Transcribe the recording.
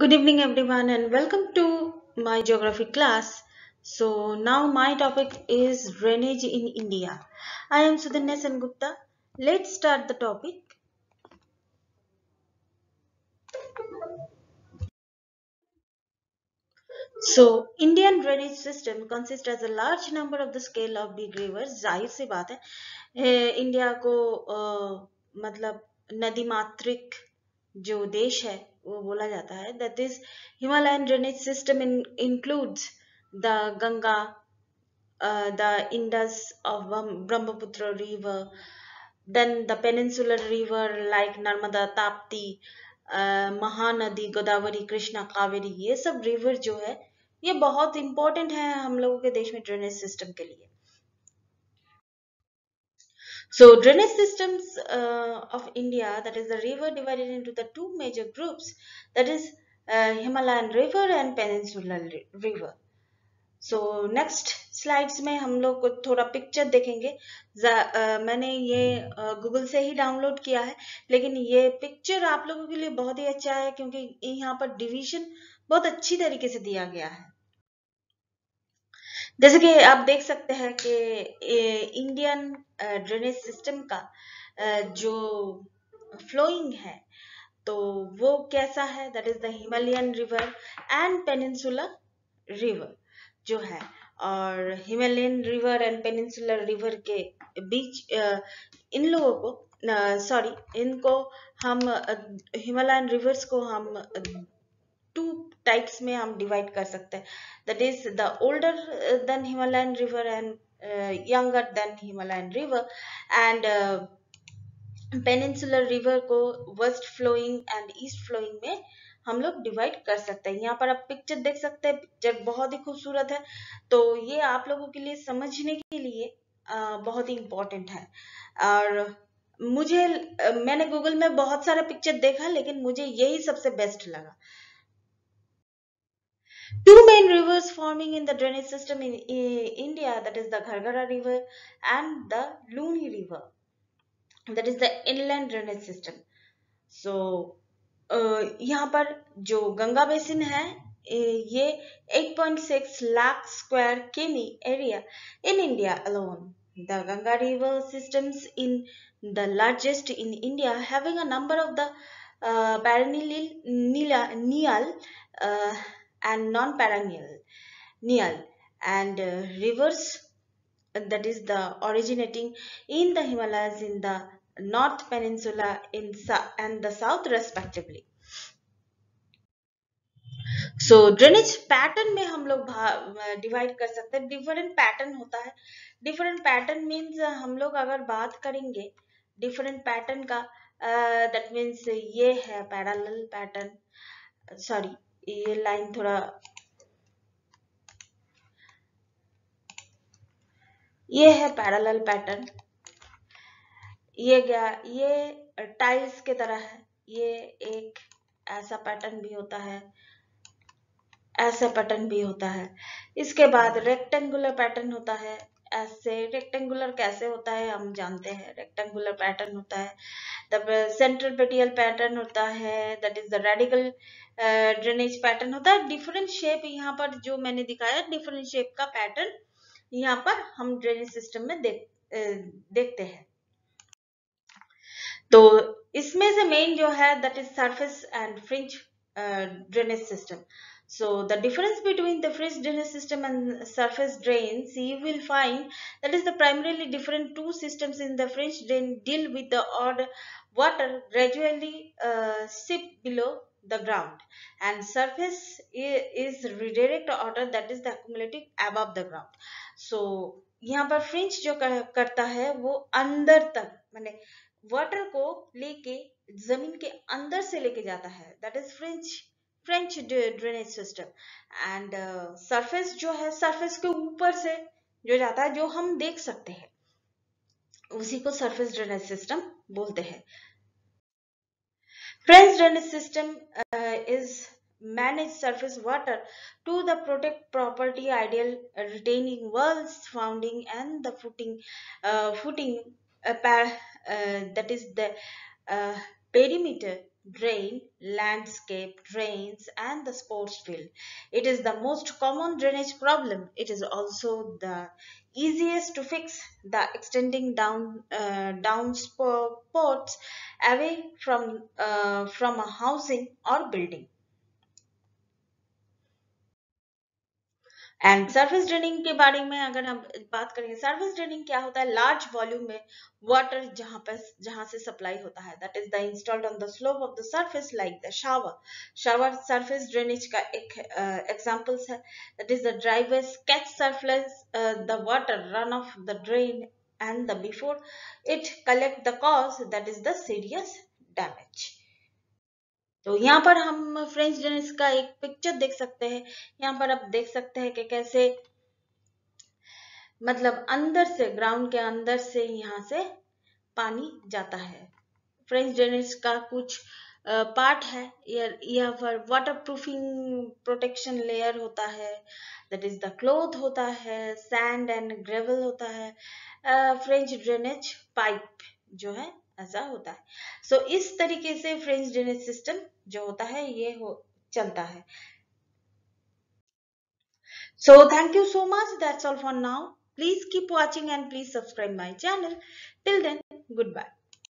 Good evening everyone and welcome to my geography class. So now my topic is drainage in India. I am Sudhanya sen gupta Let's start the topic. So Indian drainage system consists as a large number of the scale of big rivers. जाहिर सी बात है India को मतलब नदी मात्रिक जो देश है वो बोला जाता है that is Himalayan drainage system includes the Ganga the Indus of Brahmaputra river then the peninsular river like Narmada Tapti Mahanadi Godavari Krishna Kaveri ये सब रिवर जो है ये बहुत इंपॉर्टेंट है हम लोगों के देश में ड्रेनेज सिस्टम के लिए So drainage systems uh, of India, that is the river divided into the two major groups, that is uh, Himalayan river and peninsular river. So next slides में हम लोग थोड़ा पिक्चर देखेंगे आ, मैंने ये गूगल से ही डाउनलोड किया है लेकिन ये पिक्चर आप लोगों के लिए बहुत ही अच्छा है क्योंकि यहाँ पर डिवीजन बहुत अच्छी तरीके से दिया गया है जैसे कि आप देख सकते हैं कि इंडियन ड्रेनेज सिस्टम का जो फ्लोइंग है तो वो कैसा है that is the Himalayan river and peninsular river जो है और Himalayan river and peninsular river के बीच इन लोगों को सॉरी इनको हम हिमालयन रिवर्स को हम टाइप्स में हम डिवाइड कर सकते हैं that is the older than Himalayan river and younger than Himalayan river and peninsular river को west flowing and east flowing में हम लोग डिवाइड कर सकते हैं यहाँ पर आप पिक्चर देख सकते हैं पिक्चर बहुत ही खूबसूरत है तो ये आप लोगों के लिए समझने के लिए uh, बहुत ही इम्पोर्टेंट है और मुझे uh, मैंने गूगल में बहुत सारा पिक्चर देखा लेकिन मुझे यही सबसे बेस्ट लगा two main rivers forming in the drainage system in uh, India that is the Ghargara river and the Luni river that is the inland drainage system so uh, yahan par jo ganga basin hai ये 8.6 lakh square km area in India alone the Ganga river systems in the largest in India having a number of the uh, perennial uh, and non-perennial nial and uh, rivers that is the originating in the Himalayas in the North Peninsula in and the South respectively. So drainage pattern में हम लोग divide कर सकते हैं different pattern होता है different pattern means हम लोग अगर बात करेंगे डिफरेंट पैटर्न का दैट uh, मीन्स ये है पैरल पैटर्न सॉरी ये लाइन थोड़ा ये है पैरेलल पैटर्न ये गया ये टाइल्स के तरह है ये एक ऐसा पैटर्न भी होता है ऐसा पैटर्न भी होता है इसके बाद रेक्टेंगुलर पैटर्न होता है ऐसे रेक्टेंगुलर कैसे होता है हम जानते हैं रेक्टेंगुलर पैटर्न होता है तब सेंट्रल पेटियल पैटर्न होता है that is the radical drainage pattern होता है डिफरेंट शेप यहाँ पर जो मैंने दिखाया डिफरेंट शेप का पैटर्न यहाँ पर हम ड्रेनेज सिस्टम में देख uh, देखते हैं तो इसमें से मेन जो है that is surface and fringe drainage system. So the difference between the fresh drainage system and surface drains, you will find that is the primarily different two systems in the fresh drain deal with the odd water gradually uh, seep below the ground and surface is redirect order that is the accumulating above the ground. So यहाँ पर fringe जो करता है वो अंदर तक मैंने water को लेके जमीन के अंदर से लेके जाता है that is French French drainage system and surface जो है सरफेस के ऊपर से जो जाता है जो हम देख सकते हैं उसी को सरफेस ड्रेनेज सिस्टम बोलते हैं French drainage system is manage surface water to the protect property ideal retaining walls founding and the footing footing a par, uh, that is the uh, perimeter drain, landscape, drains and the sports field. It is the most common drainage problem. It is also the easiest to fix the extending down uh, away from uh, from a housing or building. And surface draining के बारे में अगर हम बात करेंगे surface draining क्या होता है लार्ज वॉल्यूम में वाटर जहां पर जहां से सप्लाई होता है that is the installed on the slope of the surface like the shower shower surface drainage का एक एग्जांपल्स uh, है that is the driveways catch surface the water run off the drain and the before it collect the cause that is the serious damage तो यहाँ पर हम French Dennis का एक picture देख सकते हैं यहाँ पर आप देख सकते हैं कि कैसे मतलब अंदर से ग्राउंड के अंदर से यहाँ से पानी जाता है फ्रेंच डेनिस का कुछ पार्ट है यह पर वाटर प्रूफिंग प्रोटेक्शन लेयर होता है दैट इज द क्लोथ होता है सैंड एंड ग्रेवल होता है फ्रेंच ड्रेनेज पाइप जो है ऐसा होता है सो so, इस तरीके से फ्रेंच ड्रेनेज सिस्टम जो होता है ये हो चलता है so thank you so much that's all for now please keep watching and please subscribe my channel till then good bye